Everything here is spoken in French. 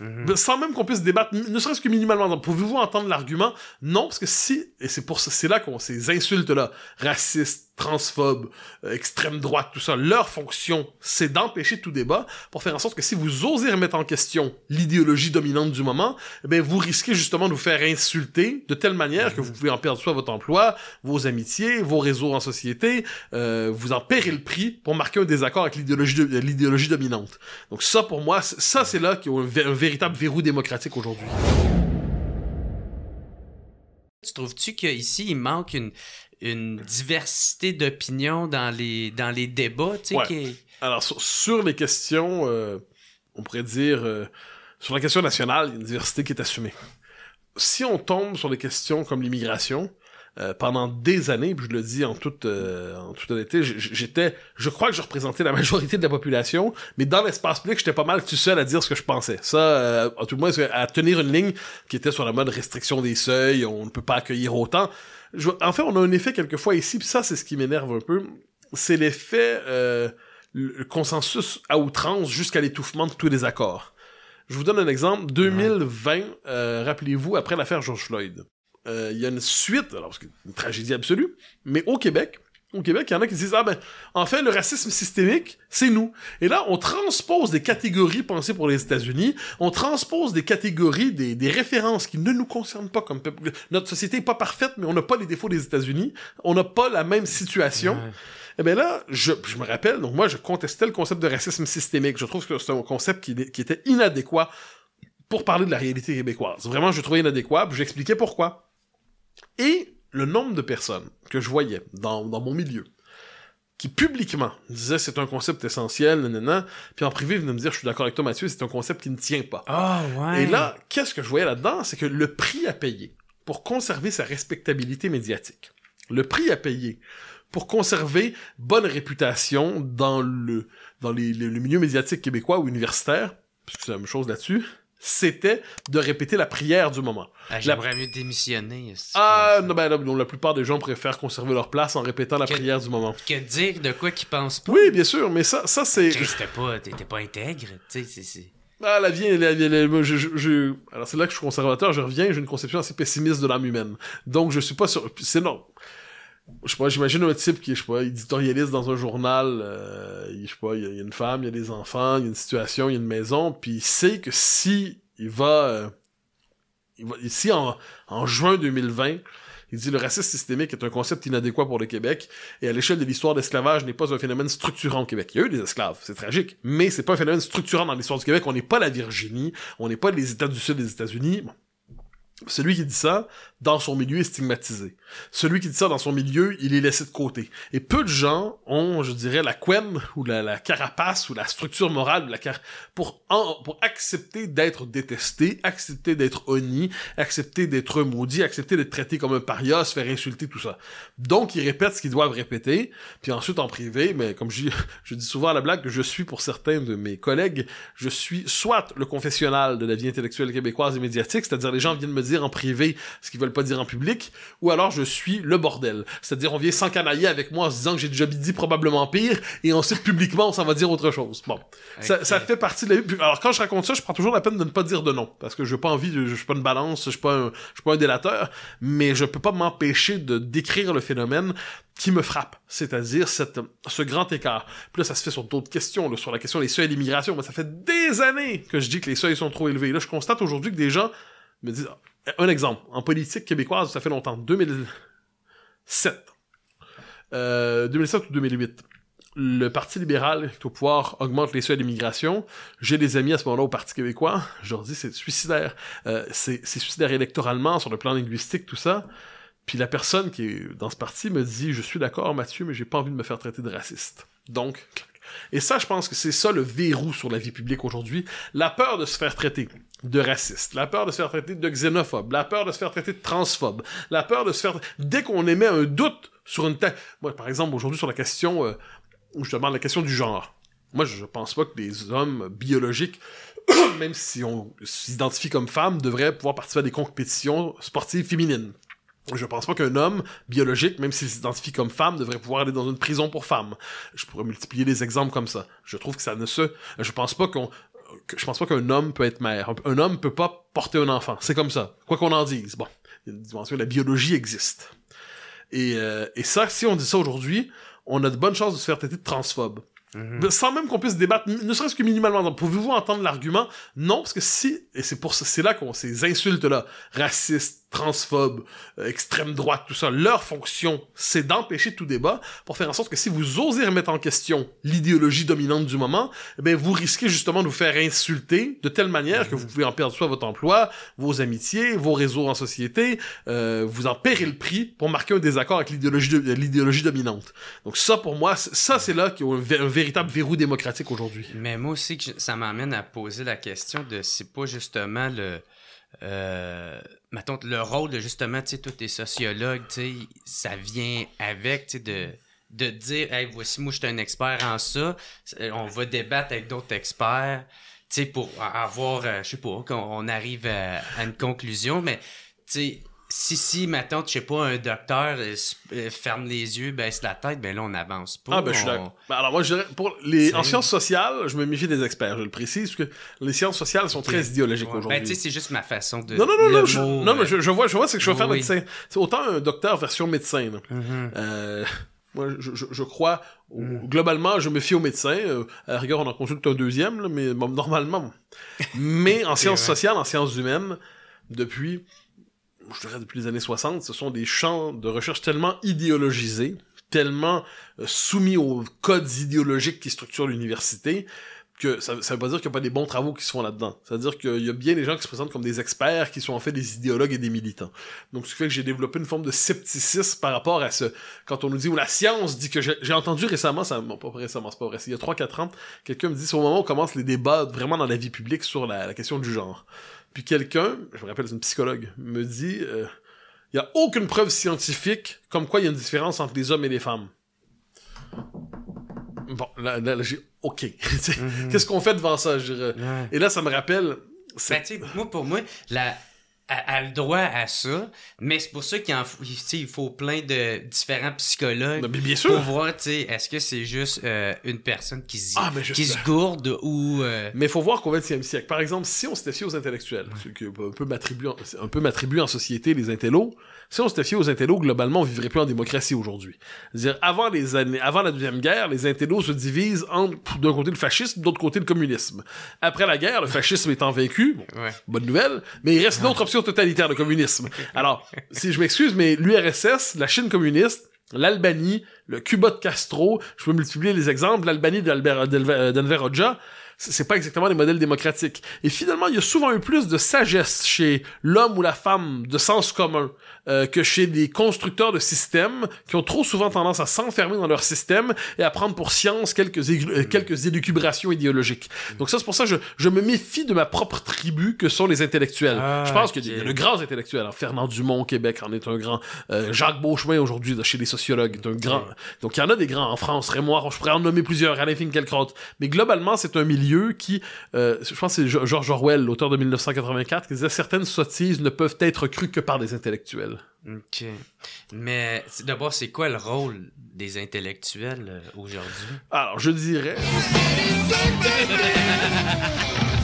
Mhm. Sans même qu'on puisse débattre, ne serait-ce que minimalement. Pouvez-vous entendre l'argument Non, parce que si, et c'est pour ça, c'est là qu'on, ces insultes-là, racistes, transphobes, euh, extrême droite, tout ça, leur fonction, c'est d'empêcher tout débat pour faire en sorte que si vous osez remettre en question l'idéologie dominante du moment, eh vous risquez justement de vous faire insulter de telle manière que vous pouvez en perdre soit votre emploi, vos amitiés, vos réseaux en société, euh, vous en paierez le prix pour marquer un désaccord avec l'idéologie dominante. Donc ça, pour moi, ça, c'est là qu'il y a un véritable verrou démocratique aujourd'hui. Tu trouves-tu qu'ici, il manque une, une diversité d'opinions dans les, dans les débats? Alors, sur, les questions, euh, on pourrait dire, euh, sur la question nationale, il y a une diversité qui est assumée. Si on tombe sur des questions comme l'immigration, euh, pendant des années, puis je le dis en toute, euh, en toute honnêteté, j'étais, je crois que je représentais la majorité de la population, mais dans l'espace public, j'étais pas mal tout seul à dire ce que je pensais. Ça, euh, en tout cas, à tenir une ligne qui était sur la mode restriction des seuils, on ne peut pas accueillir autant. en fait, on a un effet quelquefois ici, puis ça, c'est ce qui m'énerve un peu, c'est l'effet le consensus à outrance jusqu'à l'étouffement de tous les accords. Je vous donne un exemple. 2020, rappelez-vous, après l'affaire George Floyd, euh, il y a une suite, alors parce une tragédie absolue, mais au Québec, au Québec, il y en a qui disent Ah ben, en fait, le racisme systémique, c'est nous. Et là, on transpose des catégories pensées pour les États-Unis, on transpose des catégories, des, des, références qui ne nous concernent pas comme peuple. Notre société est pas parfaite, mais on n'a pas les défauts des États-Unis, on n'a pas la même situation. et eh ben là, je, je, me rappelle, donc moi, je contestais le concept de racisme systémique. Je trouve que c'est un concept qui, qui était inadéquat pour parler de la réalité québécoise. Vraiment, je trouvais inadéquat, j'expliquais pourquoi. Et le nombre de personnes que je voyais dans, mon milieu qui publiquement disaient c'est un concept essentiel, nanana, puis en privé venaient me dire je suis d'accord avec toi Mathieu, c'est un concept qui ne tient pas. Ah, Et là, qu'est-ce que je voyais là-dedans, c'est que le prix à payer pour conserver sa respectabilité médiatique, le prix à payer pour conserver bonne réputation dans le les, milieu médiatique québécois ou universitaire, parce c'est la même chose là-dessus, c'était de répéter la prière du moment. Ah, J'aimerais mieux démissionner. ah, non, ben, la plupart des gens préfèrent conserver leur place en répétant la prière du moment. Que dire de quoi qu'ils pensent pas. Oui, bien sûr, mais ça, ça c'est. T'étais pas, pas intègre, tu sais, c'est. Ah, la vie, la vie, la vie alors c'est là que je suis conservateur, je reviens, j'ai une conception assez pessimiste de l'âme humaine. Donc je suis pas sûr. C'est non j'imagine un type qui est, je sais éditorialiste dans un journal, euh, je il y, a une femme, il y a des enfants, il y a une situation, il y a une maison, puis il sait que si il va, euh, ici en, juin 2020, il dit le racisme systémique est un concept inadéquat pour le Québec et à l'échelle de l'histoire d'esclavage n'est pas un phénomène structurant au Québec. Il y a eu des esclaves, c'est tragique, mais c'est pas un phénomène structurant dans l'histoire du Québec. On n'est pas la Virginie, on n'est pas les États du Sud des États-Unis. Celui qui dit ça, dans son milieu, est stigmatisé. Celui qui dit ça dans son milieu, il est laissé de côté. Et peu de gens ont, je dirais, la quenne, ou la, carapace ou la structure morale la car pour, pour accepter d'être détesté, accepter d'être honni, accepter d'être maudit, accepter d'être traité comme un paria, se faire insulter, tout ça. Donc, ils répètent ce qu'ils doivent répéter, puis ensuite en privé, mais comme je, je dis souvent à la blague que je suis pour certains de mes collègues, je suis soit le confessionnal de la vie intellectuelle québécoise et médiatique, c'est-à-dire les gens viennent me dire dire en privé ce qu'ils veulent pas dire en public, ou alors je suis le bordel. C'est-à-dire, on vient s'encanailler avec moi en se disant que j'ai déjà dit probablement pire, et ensuite, publiquement, on s'en va dire autre chose. Bon. Ça, fait partie de la vie. Alors, quand je raconte ça, je prends toujours la peine de ne pas dire de non, parce que je n'ai pas envie, de, je suis pas une balance, je suis pas un, je suis pas un délateur, mais je peux pas m'empêcher de décrire le phénomène qui me frappe, c'est-à-dire cette, ce grand écart. Puis là, ça se fait sur d'autres questions, là, sur la question des seuils d'immigration. l'immigration. Moi, ça fait des années que je dis que les seuils sont trop élevés. Là, je constate aujourd'hui que des gens me disent euh, un exemple, en politique québécoise, ça fait longtemps, 2007. 2007 euh, ou 2008 le Parti libéral qui est au pouvoir augmente les seuils d'immigration. J'ai des amis à ce moment-là au Parti québécois. Je leur dis, c'est suicidaire. Euh, c'est suicidaire électoralement, sur le plan linguistique, tout ça. Puis la personne qui est dans ce parti me dit, je suis d'accord, Mathieu, mais j'ai pas envie de me faire traiter de raciste. Donc, et ça, je pense que c'est ça le verrou sur la vie publique aujourd'hui, la peur de se faire traiter de raciste, la peur de se faire traiter de xénophobe, la peur de se faire traiter de transphobe, la peur de se faire... Dès qu'on émet un doute sur une tête... Moi, par exemple, aujourd'hui, sur la question... Euh, où je demande la question du genre. Moi, je pense pas que des hommes biologiques, même si on s'identifie comme femme, devraient pouvoir participer à des compétitions sportives féminines. Je pense pas qu'un homme biologique, même s'il s'identifie comme femme, devrait pouvoir aller dans une prison pour femmes. Je pourrais multiplier les exemples comme ça. Je trouve que ça ne se. Je pense pas qu'on je pense pas qu'un homme peut être mère. Un homme peut pas porter un enfant. C'est comme ça. Quoi qu'on en dise. Bon, la biologie existe. Et, euh, et ça, si on dit ça aujourd'hui, on a de bonnes chances de se faire traiter de transphobe. Mhm. Sans même qu'on puisse débattre, ne serait-ce que minimalement. Pouvez-vous entendre l'argument Non, parce que si, et c'est pour ça, c'est là qu'on ces insultes-là, racistes, transphobes, euh, extrême droite, tout ça, leur fonction, c'est d'empêcher tout débat pour faire en sorte que si vous osez remettre en question l'idéologie dominante du moment, eh vous risquez justement de vous faire insulter de telle manière que vous pouvez en perdre soit votre emploi, vos amitiés, vos réseaux en société, euh, vous en paierez le prix pour marquer un désaccord avec l'idéologie l'idéologie dominante. Donc ça, pour moi, ça, c'est là qu'il y a un, véritable verrou démocratique aujourd'hui. Mais moi aussi, ça m'amène à poser la question de si pas justement le euh, le rôle de justement, tu sais, tous les sociologues, tu ça vient avec, tu de, de dire, hey, voici, moi, je suis un expert en ça, euh, on va débattre avec d'autres experts, tu sais, pour avoir, euh, je sais pas, qu'on arrive à, à, une conclusion, mais, tu sais, si, si, maintenant, je sais pas, un docteur euh, euh, ferme les yeux, baisse la tête, ben là, on avance pas. Ah, ben, je suis d'accord. Ben, alors, moi, je dirais, pour les... en sciences sociales, je me méfie des experts, je le précise, parce que les sciences sociales sont très idéologiques ben, aujourd'hui. Ben, tu sais, c'est juste ma façon de. Non, non, non, non, je... non mais euh, je, vois, je vois, c'est que je vais faire médecin. C'est autant un docteur version médecin, mm-hmm. Moi, je, crois, mm. globalement, je me fie aux médecins. Regarde, à rigueur, on en consulte un deuxième, mais normalement. Mais en sciences sociales, en sciences humaines, depuis je dirais depuis les années 60, ce sont des champs de recherche tellement idéologisés, tellement euh, soumis aux codes idéologiques qui structurent l'université, que ça, ne veut pas dire qu'il n'y a pas des bons travaux qui se font là-dedans. C'est-à-dire qu'il y a bien des gens qui se présentent comme des experts, qui sont en fait des idéologues et des militants. Donc, ce qui fait que j'ai développé une forme de scepticisme par rapport à ce... Quand on nous dit, ou la science dit que... J'ai entendu récemment, ça, pas récemment, c'est pas vrai, il y a 3-4 ans, quelqu'un me dit, c'est au moment où on commence les débats vraiment dans la vie publique sur la question du genre. Puis quelqu'un, je me rappelle, c'est une psychologue, me dit il euh, y a aucune preuve scientifique comme quoi il y a une différence entre les hommes et les femmes. Bon, là, j'ai OK. Mhm. Qu'est-ce qu'on fait devant ça? Et là, ça me rappelle. Ben, moi, pour moi, la, a, le droit à ça, mais c'est pour ça qu'il faut, il faut plein de différents psychologues bien sûr. pour voir est-ce que c'est juste euh, une personne qui, se, ah, qui se gourde ou. Euh, mais il faut voir qu'au 20e siècle, par exemple, si on s'était fié aux intellectuels, ce qui un peu m'attribuer en, société les intellos, si on s'était fié aux intellos, globalement, on vivrait plus en démocratie aujourd'hui. C'est-à-dire, avant, les années, avant la Deuxième Guerre, les intellos se divisent entre, d'un côté, le fascisme, d'autre côté, le communisme. Après la guerre, le fascisme étant vaincu, bonne nouvelle, mais il reste une autre option totalitaire, de communisme. Alors, si je m'excuse, mais l'URSS, la Chine communiste, l'Albanie, le Cuba de Castro, je peux multiplier les exemples, l'Albanie d'Enver Hoxha, c'est pas exactement des modèles démocratiques. Et finalement, il y a souvent eu plus de sagesse chez l'homme ou la femme de sens commun euh, que chez des constructeurs de systèmes qui ont trop souvent tendance à s'enfermer dans leur système et à prendre pour science quelques, euh, quelques élucubrations idéologiques. Mm. Donc ça, c'est pour ça que je, je, me méfie de ma propre tribu que sont les intellectuels. Ah, je pense que qu'il y a de grands intellectuels. Alors, Fernand Dumont, au Québec, en est un grand. Euh, Jacques Beauchemin, aujourd'hui, chez les sociologues, est un grand. Donc il y en a des grands en France. Rémoire, je pourrais en nommer plusieurs. Alain Finkielkraut. Mais globalement, c'est un milieu qui, euh, je pense c'est George Orwell, l'auteur de 1984, qui disait certaines sottises ne peuvent être crues que par des intellectuels. OK. Mais d'abord, c'est quoi le rôle des intellectuels euh, aujourd'hui? Alors, je dirais...